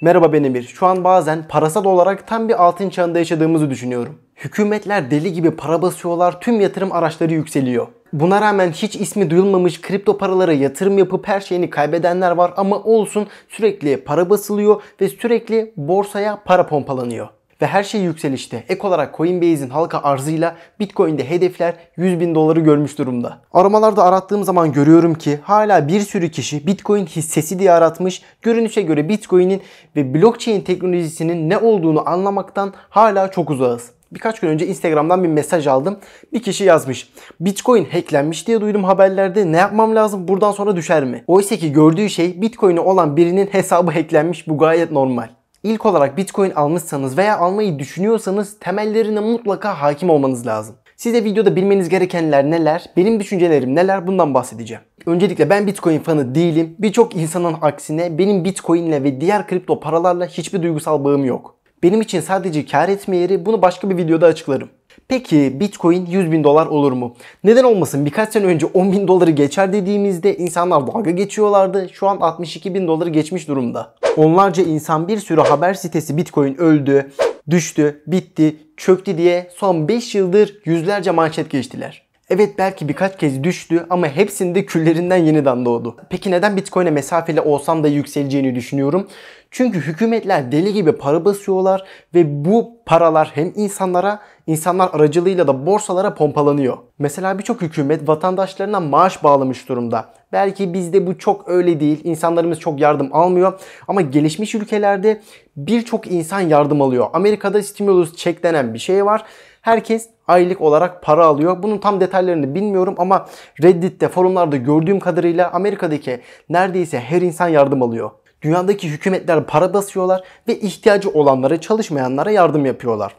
Merhaba ben Emir. Şu an bazen parasal olarak tam bir altın çağında yaşadığımızı düşünüyorum. Hükümetler deli gibi para basıyorlar, tüm yatırım araçları yükseliyor. Buna rağmen hiç ismi duyulmamış kripto paralara yatırım yapıp her şeyini kaybedenler var ama olsun sürekli para basılıyor ve sürekli borsaya para pompalanıyor ve her şey yükselişte. Ek olarak Coinbase'in halka arzıyla Bitcoin'de hedefler 100 bin doları görmüş durumda. Aramalarda arattığım zaman görüyorum ki hala bir sürü kişi Bitcoin hissesi diye aratmış. Görünüşe göre Bitcoin'in ve blockchain teknolojisinin ne olduğunu anlamaktan hala çok uzağız. Birkaç gün önce Instagram'dan bir mesaj aldım. Bir kişi yazmış. Bitcoin hacklenmiş diye duydum haberlerde. Ne yapmam lazım? Buradan sonra düşer mi? Oysa ki gördüğü şey Bitcoin'e olan birinin hesabı hacklenmiş. Bu gayet normal. İlk olarak Bitcoin almışsanız veya almayı düşünüyorsanız temellerine mutlaka hakim olmanız lazım. Size videoda bilmeniz gerekenler neler, benim düşüncelerim neler bundan bahsedeceğim. Öncelikle ben Bitcoin fanı değilim. Birçok insanın aksine benim Bitcoin'le ve diğer kripto paralarla hiçbir duygusal bağım yok. Benim için sadece kar etme yeri bunu başka bir videoda açıklarım. Peki Bitcoin 100 bin dolar olur mu? Neden olmasın? Birkaç sene önce 10 bin doları geçer dediğimizde insanlar dalga geçiyorlardı. Şu an 62 bin doları geçmiş durumda. Onlarca insan bir sürü haber sitesi Bitcoin öldü, düştü, bitti, çöktü diye son 5 yıldır yüzlerce manşet geçtiler. Evet belki birkaç kez düştü ama hepsinde küllerinden yeniden doğdu. Peki neden Bitcoin'e mesafeli olsam da yükseleceğini düşünüyorum? Çünkü hükümetler deli gibi para basıyorlar ve bu paralar hem insanlara, insanlar aracılığıyla da borsalara pompalanıyor. Mesela birçok hükümet vatandaşlarına maaş bağlamış durumda. Belki bizde bu çok öyle değil. İnsanlarımız çok yardım almıyor. Ama gelişmiş ülkelerde birçok insan yardım alıyor. Amerika'da stimulus check denen bir şey var Herkes aylık olarak para alıyor. Bunun tam detaylarını bilmiyorum ama Reddit'te, forumlarda gördüğüm kadarıyla Amerika'daki neredeyse her insan yardım alıyor. Dünyadaki hükümetler para basıyorlar ve ihtiyacı olanlara, çalışmayanlara yardım yapıyorlar.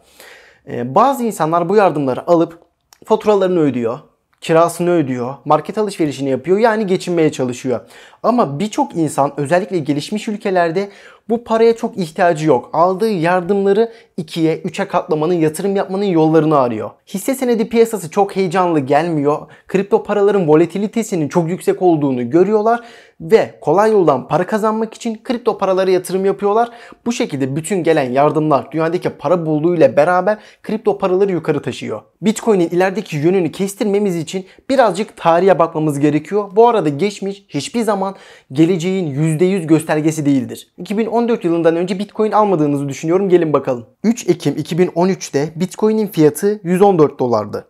Ee, bazı insanlar bu yardımları alıp faturalarını ödüyor, kirasını ödüyor, market alışverişini yapıyor yani geçinmeye çalışıyor. Ama birçok insan özellikle gelişmiş ülkelerde bu paraya çok ihtiyacı yok. Aldığı yardımları 2'ye, 3'e katlamanın, yatırım yapmanın yollarını arıyor. Hisse senedi piyasası çok heyecanlı gelmiyor. Kripto paraların volatilitesinin çok yüksek olduğunu görüyorlar ve kolay yoldan para kazanmak için kripto paralara yatırım yapıyorlar. Bu şekilde bütün gelen yardımlar dünyadaki para bulduğuyla beraber kripto paraları yukarı taşıyor. Bitcoin'in ilerideki yönünü kestirmemiz için birazcık tarihe bakmamız gerekiyor. Bu arada geçmiş hiçbir zaman geleceğin %100 göstergesi değildir. 2010 2014 yılından önce Bitcoin almadığınızı düşünüyorum. Gelin bakalım. 3 Ekim 2013'te Bitcoin'in fiyatı 114 dolardı.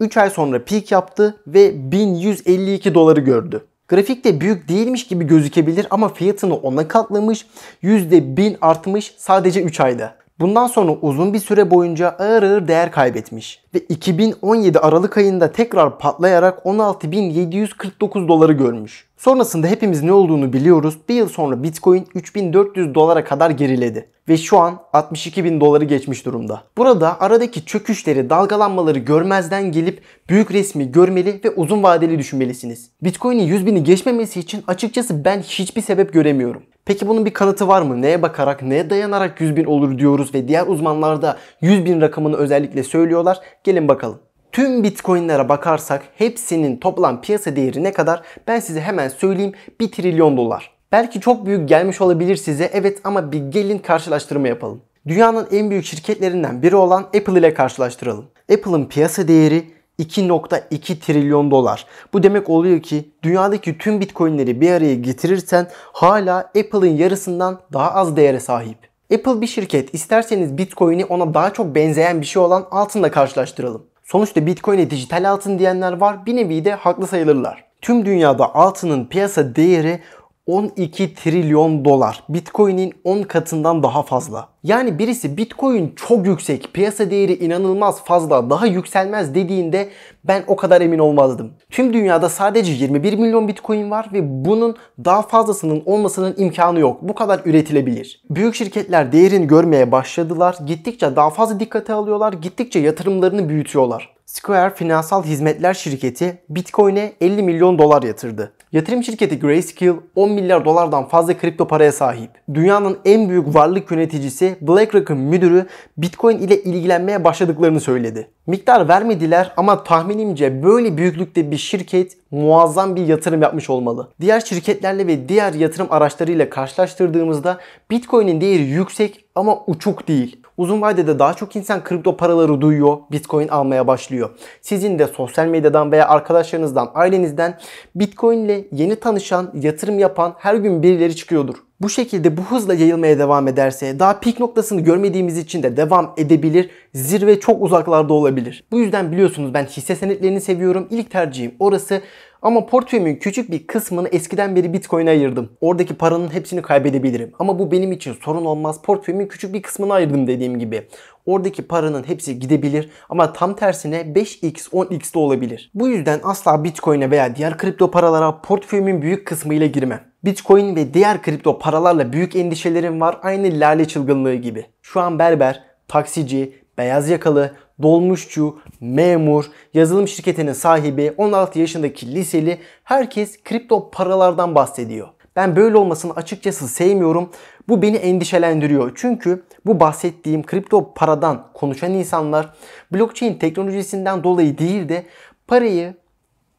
3 ay sonra peak yaptı ve 1152 doları gördü. Grafikte büyük değilmiş gibi gözükebilir ama fiyatını ona katlamış, %1000 artmış sadece 3 ayda. Bundan sonra uzun bir süre boyunca ağır ağır değer kaybetmiş ve 2017 Aralık ayında tekrar patlayarak 16.749 doları görmüş. Sonrasında hepimiz ne olduğunu biliyoruz. Bir yıl sonra Bitcoin 3400 dolara kadar geriledi ve şu an 62 bin doları geçmiş durumda. Burada aradaki çöküşleri, dalgalanmaları görmezden gelip büyük resmi görmeli ve uzun vadeli düşünmelisiniz. Bitcoin'in 100 bini geçmemesi için açıkçası ben hiçbir sebep göremiyorum. Peki bunun bir kanıtı var mı? Neye bakarak, neye dayanarak 100 bin olur diyoruz ve diğer uzmanlar da 100 bin rakamını özellikle söylüyorlar. Gelin bakalım. Tüm bitcoinlere bakarsak hepsinin toplam piyasa değeri ne kadar? Ben size hemen söyleyeyim 1 trilyon dolar. Belki çok büyük gelmiş olabilir size evet ama bir gelin karşılaştırma yapalım. Dünyanın en büyük şirketlerinden biri olan Apple ile karşılaştıralım. Apple'ın piyasa değeri 2.2 trilyon dolar. Bu demek oluyor ki dünyadaki tüm bitcoinleri bir araya getirirsen hala Apple'ın yarısından daha az değere sahip. Apple bir şirket. İsterseniz Bitcoin'i ona daha çok benzeyen bir şey olan altınla karşılaştıralım. Sonuçta Bitcoin'e dijital altın diyenler var. Bir nevi de haklı sayılırlar. Tüm dünyada altının piyasa değeri 12 trilyon dolar. Bitcoin'in 10 katından daha fazla. Yani birisi Bitcoin çok yüksek, piyasa değeri inanılmaz fazla, daha yükselmez dediğinde ben o kadar emin olmazdım. Tüm dünyada sadece 21 milyon Bitcoin var ve bunun daha fazlasının olmasının imkanı yok. Bu kadar üretilebilir. Büyük şirketler değerini görmeye başladılar. Gittikçe daha fazla dikkate alıyorlar. Gittikçe yatırımlarını büyütüyorlar. Square Finansal Hizmetler Şirketi Bitcoin'e 50 milyon dolar yatırdı. Yatırım şirketi Grayscale 10 milyar dolardan fazla kripto paraya sahip. Dünyanın en büyük varlık yöneticisi BlackRock'ın müdürü Bitcoin ile ilgilenmeye başladıklarını söyledi. Miktar vermediler ama tahminimce böyle büyüklükte bir şirket muazzam bir yatırım yapmış olmalı. Diğer şirketlerle ve diğer yatırım araçlarıyla karşılaştırdığımızda Bitcoin'in değeri yüksek ama uçuk değil. Uzun vadede daha çok insan kripto paraları duyuyor, Bitcoin almaya başlıyor. Sizin de sosyal medyadan veya arkadaşlarınızdan, ailenizden Bitcoin ile yeni tanışan, yatırım yapan her gün birileri çıkıyordur bu şekilde bu hızla yayılmaya devam ederse daha pik noktasını görmediğimiz için de devam edebilir. Zirve çok uzaklarda olabilir. Bu yüzden biliyorsunuz ben hisse senetlerini seviyorum. İlk tercihim orası. Ama portföyümün küçük bir kısmını eskiden beri Bitcoin'e ayırdım. Oradaki paranın hepsini kaybedebilirim. Ama bu benim için sorun olmaz. Portföyümün küçük bir kısmını ayırdım dediğim gibi. Oradaki paranın hepsi gidebilir ama tam tersine 5x 10x de olabilir. Bu yüzden asla Bitcoin'e veya diğer kripto paralara portföyümün büyük kısmıyla girmem. Bitcoin ve diğer kripto paralarla büyük endişelerim var aynı lale çılgınlığı gibi. Şu an berber, taksici, beyaz yakalı, dolmuşçu, memur, yazılım şirketinin sahibi, 16 yaşındaki liseli herkes kripto paralardan bahsediyor. Ben böyle olmasını açıkçası sevmiyorum. Bu beni endişelendiriyor. Çünkü bu bahsettiğim kripto paradan konuşan insanlar blockchain teknolojisinden dolayı değil de parayı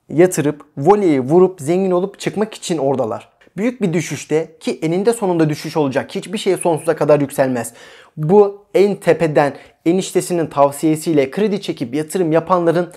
yatırıp voleyi vurup zengin olup çıkmak için oradalar. Büyük bir düşüşte ki eninde sonunda düşüş olacak. Hiçbir şey sonsuza kadar yükselmez. Bu en tepeden eniştesinin tavsiyesiyle kredi çekip yatırım yapanların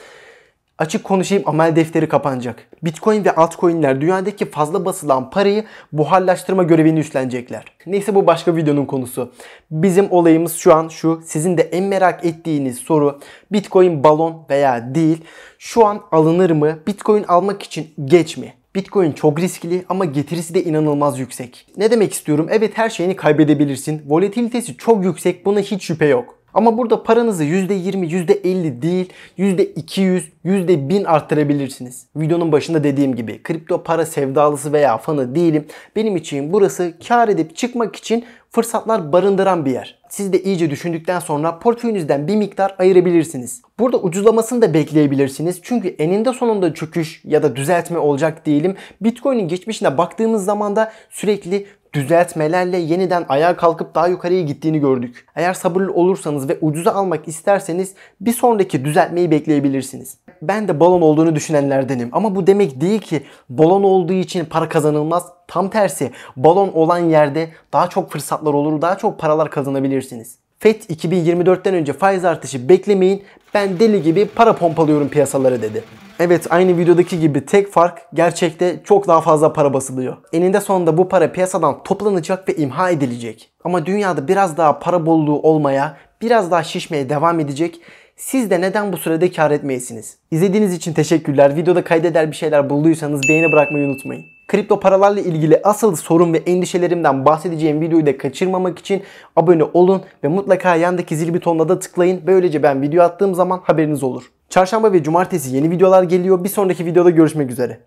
açık konuşayım amel defteri kapanacak. Bitcoin ve altcoin'ler dünyadaki fazla basılan parayı buharlaştırma görevini üstlenecekler. Neyse bu başka videonun konusu. Bizim olayımız şu an şu. Sizin de en merak ettiğiniz soru Bitcoin balon veya değil. Şu an alınır mı? Bitcoin almak için geç mi? Bitcoin çok riskli ama getirisi de inanılmaz yüksek. Ne demek istiyorum? Evet her şeyini kaybedebilirsin. Volatilitesi çok yüksek buna hiç şüphe yok. Ama burada paranızı %20, %50 değil %200, %1000 arttırabilirsiniz. Videonun başında dediğim gibi kripto para sevdalısı veya fanı değilim. Benim için burası kar edip çıkmak için fırsatlar barındıran bir yer. Siz de iyice düşündükten sonra portföyünüzden bir miktar ayırabilirsiniz. Burada ucuzlamasını da bekleyebilirsiniz. Çünkü eninde sonunda çöküş ya da düzeltme olacak diyelim. Bitcoin'in geçmişine baktığımız zaman da sürekli düzeltmelerle yeniden ayağa kalkıp daha yukarıya gittiğini gördük. Eğer sabırlı olursanız ve ucuza almak isterseniz bir sonraki düzeltmeyi bekleyebilirsiniz. Ben de balon olduğunu düşünenlerdenim ama bu demek değil ki balon olduğu için para kazanılmaz. Tam tersi balon olan yerde daha çok fırsatlar olur, daha çok paralar kazanabilirsiniz. FED 2024'ten önce faiz artışı beklemeyin. Ben deli gibi para pompalıyorum piyasalara dedi. Evet aynı videodaki gibi tek fark gerçekte çok daha fazla para basılıyor. Eninde sonunda bu para piyasadan toplanacak ve imha edilecek. Ama dünyada biraz daha para bolluğu olmaya, biraz daha şişmeye devam edecek. Siz de neden bu sürede kar etmeyesiniz? İzlediğiniz için teşekkürler. Videoda kaydeder bir şeyler bulduysanız beğeni bırakmayı unutmayın. Kripto paralarla ilgili asıl sorun ve endişelerimden bahsedeceğim videoyu da kaçırmamak için abone olun ve mutlaka yandaki zil butonuna da tıklayın. Böylece ben video attığım zaman haberiniz olur. Çarşamba ve cumartesi yeni videolar geliyor. Bir sonraki videoda görüşmek üzere.